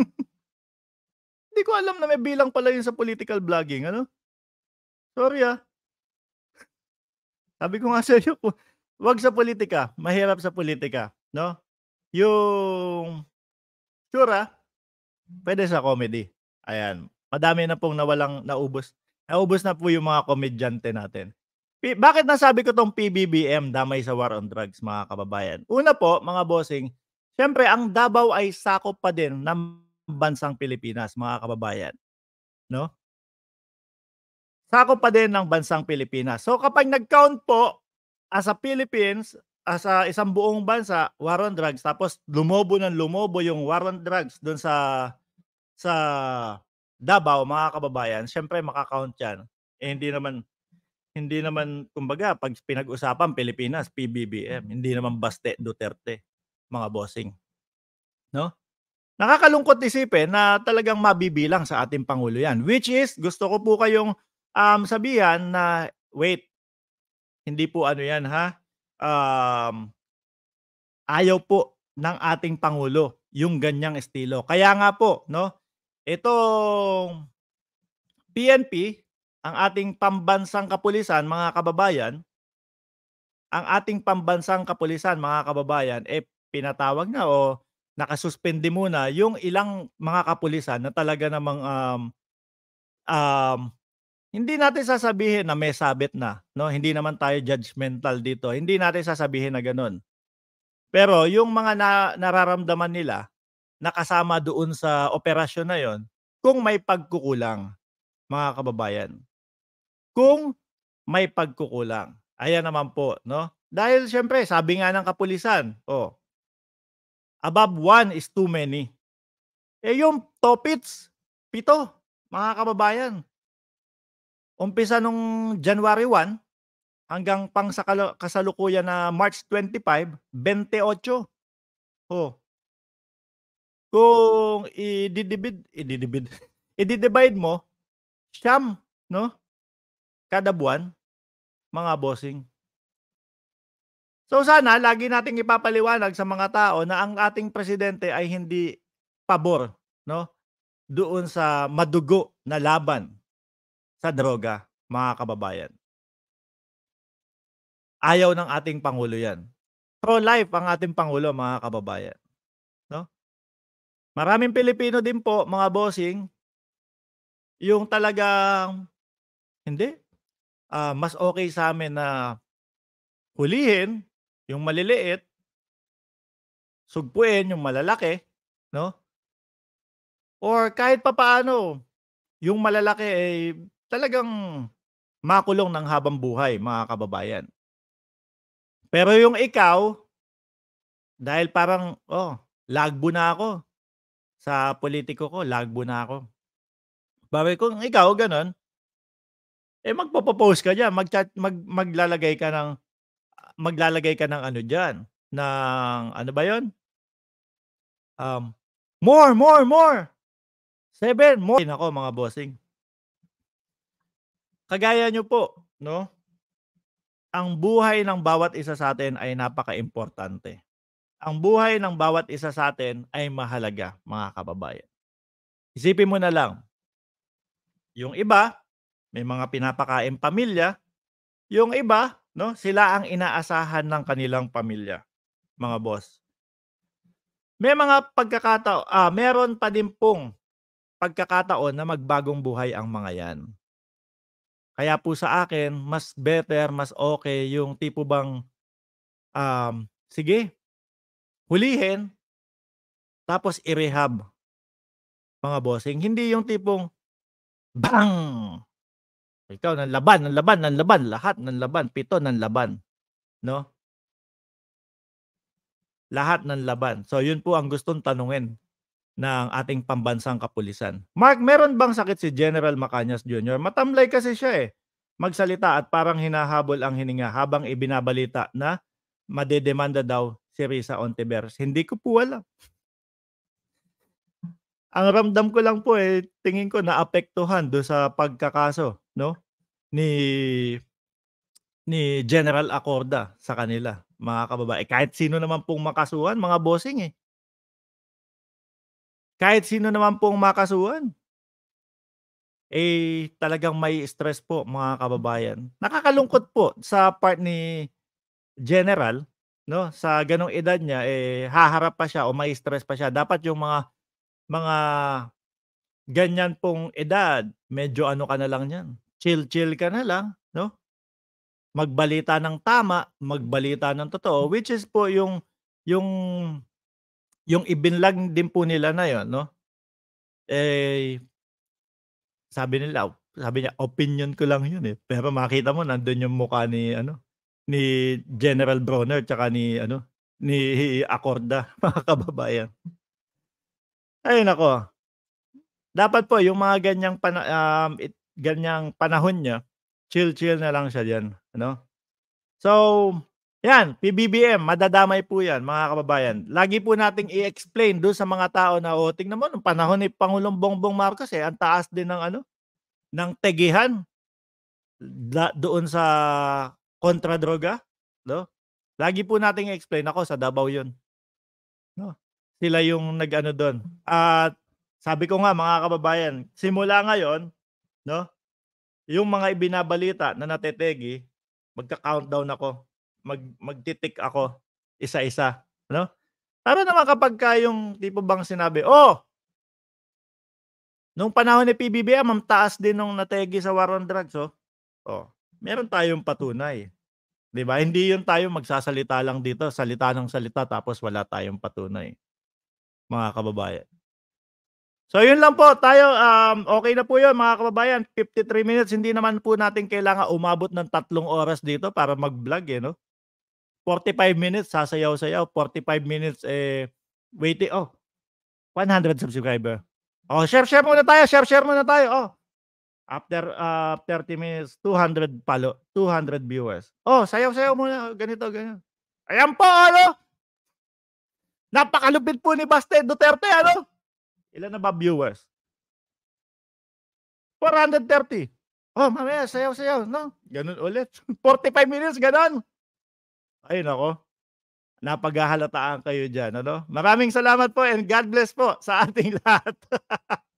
Hindi ko alam na may bilang pala yun sa political vlogging, ano? Sorry ah. Sabi ko nga sa iyo, wag sa politika, mahirap sa politika, no? Yung sure ah, pwede sa comedy. Ayan. Madami na pong nawalang naubos. Naubos na po yung mga komedyante natin. P- bakit nasabi ko tong PBBM, damay sa war on drugs, mga kababayan? Una po, mga bossing, syempre ang Davao ay sakop pa din ng bansang Pilipinas, mga kababayan. No? Sakop pa din ng bansang Pilipinas. So kapag nag-count po as a Philippines, as a isang buong bansa, war on drugs, tapos lumobo ng lumobo yung war on drugs doon sa sa Davao, mga kababayan, syempre makakount yan. Eh, hindi naman hindi naman kumbaga pag pinag-usapan Pilipinas, PBBM, hindi naman baste Duterte, mga bossing. No? Nakakalungkot isipin na talagang mabibilang sa ating Pangulo yan. Which is, gusto ko po kayong um, sabihan na, wait, hindi po ano yan ha, um, ayaw po ng ating Pangulo yung ganyang estilo. Kaya nga po, no, itong PNP, ang ating pambansang kapulisan, mga kababayan, ang ating pambansang kapulisan, mga kababayan, eh pinatawag na o nakasuspende muna yung ilang mga kapulisan na talaga namang um, um, hindi natin sasabihin na may sabit na, no? Hindi naman tayo judgmental dito. Hindi natin sasabihin na ganun. Pero yung mga na, nararamdaman nila nakasama doon sa operasyon na yon, kung may pagkukulang, mga kababayan. Kung may pagkukulang. Ayan naman po, no? Dahil siyempre, sabi nga ng kapulisan, oh, Above 1 is too many. Eh yung topits, pito, mga kababayan. Umpisa nung January 1 hanggang pang sa kasalukuyan na March 25, 28. Oh. Kung ididibid, ididibid, ididivide mo, siyam, no? Kada buwan, mga bossing. So sana lagi nating ipapaliwanag sa mga tao na ang ating presidente ay hindi pabor, no? Doon sa madugo na laban sa droga, mga kababayan. Ayaw ng ating pangulo 'yan. Pro-life ang ating pangulo, mga kababayan. No? Maraming Pilipino din po, mga bossing, yung talagang hindi uh, mas okay sa amin na hulihin yung maliliit, sugpuin yung malalaki, no? Or kahit papaano, yung malalaki ay talagang makulong ng habang buhay, mga kababayan. Pero yung ikaw, dahil parang, oh, lagbo na ako sa politiko ko, lagbo na ako. Bawi, kung ikaw, ganun, eh magpapopose ka dyan, mag, mag, maglalagay ka ng maglalagay ka ng ano diyan, ng ano ba 'yon? Um, more, more, more. Seven, more. Nako mga bossing. Kagaya nyo po, no? Ang buhay ng bawat isa sa atin ay napaka-importante. Ang buhay ng bawat isa sa atin ay mahalaga, mga kababayan. Isipin mo na lang, yung iba, may mga pinapakain pamilya. Yung iba, no? Sila ang inaasahan ng kanilang pamilya, mga boss. May mga pagkakataon, ah, meron pa din pong pagkakataon na magbagong buhay ang mga 'yan. Kaya po sa akin, mas better, mas okay yung tipo bang um, sige, hulihin, tapos i-rehab, mga bossing. Hindi yung tipong bang! Ikaw, ng laban, ng laban, ng laban, lahat ng laban, pito ng laban. No? Lahat ng laban. So, yun po ang gustong tanungin ng ating pambansang kapulisan. Mark, meron bang sakit si General Macanyas Jr.? Matamlay kasi siya eh. Magsalita at parang hinahabol ang hininga habang ibinabalita na madedemanda daw si Risa Ontiveros. Hindi ko po alam. Ang ramdam ko lang po eh, tingin ko naapektuhan do sa pagkakaso, no? Ni ni General Acorda sa kanila, mga kababae. Kahit sino naman pong makasuhan, mga bossing eh. Kahit sino naman pong makasuhan, eh talagang may stress po mga kababayan. Nakakalungkot po sa part ni General, no? Sa ganong edad niya eh haharap pa siya o may stress pa siya. Dapat yung mga mga ganyan pong edad, medyo ano ka na lang yan. Chill-chill ka na lang, no? Magbalita ng tama, magbalita ng totoo, hmm. which is po yung, yung, yung ibinlag din po nila na yon, no? Eh, sabi nila, sabi niya, opinion ko lang yun eh. Pero makita mo, nandun yung mukha ni, ano, ni General Bronner, tsaka ni, ano, ni Acorda, mga kababayan. Ay nako. Dapat po yung mga ganyang pana, um, it, ganyang panahon niya, chill-chill na lang siya diyan, ano? So, yan, PBBM, madadamay po yan, mga kababayan. Lagi po nating i-explain doon sa mga tao na, o, oh, tingnan mo, nung panahon ni Pangulong Bongbong Marcos, eh, ang taas din ng, ano, ng tegihan la, doon sa kontra droga, no? Lagi po nating i-explain ako sa Davao 'yon. No sila yung nag-ano doon. At sabi ko nga mga kababayan, simula ngayon, no? Yung mga ibinabalita na natetegi, magka-countdown ako. Mag magtitik ako isa-isa, no? Para naman kapag yung tipo bang sinabi, oh, nung panahon ni PBBM, ang taas din nung nategi sa war on drugs, oh. oh meron tayong patunay. 'Di ba? Hindi 'yung tayo magsasalita lang dito, salita ng salita tapos wala tayong patunay mga kababayan. So yun lang po tayo um, okay na po yun mga kababayan 53 minutes hindi naman po natin kailangan umabot ng tatlong oras dito para mag-vlog eh no. 45 minutes sasayaw-sayaw 45 minutes eh waiting oh 100 subscriber. Oh share share muna tayo share share muna tayo oh. After uh, ah, 30 minutes 200 palo 200 viewers. Oh sayaw-sayaw muna oh, ganito ganito. Ayan po ano Napakalupit po ni Baste Duterte, ano? Ilan na ba viewers? 430. Oh, mamaya, sayaw-sayaw, no? Ganun ulit. 45 minutes, ganun. Ayun ako. Napagahalataan kayo dyan, ano? Maraming salamat po and God bless po sa ating lahat.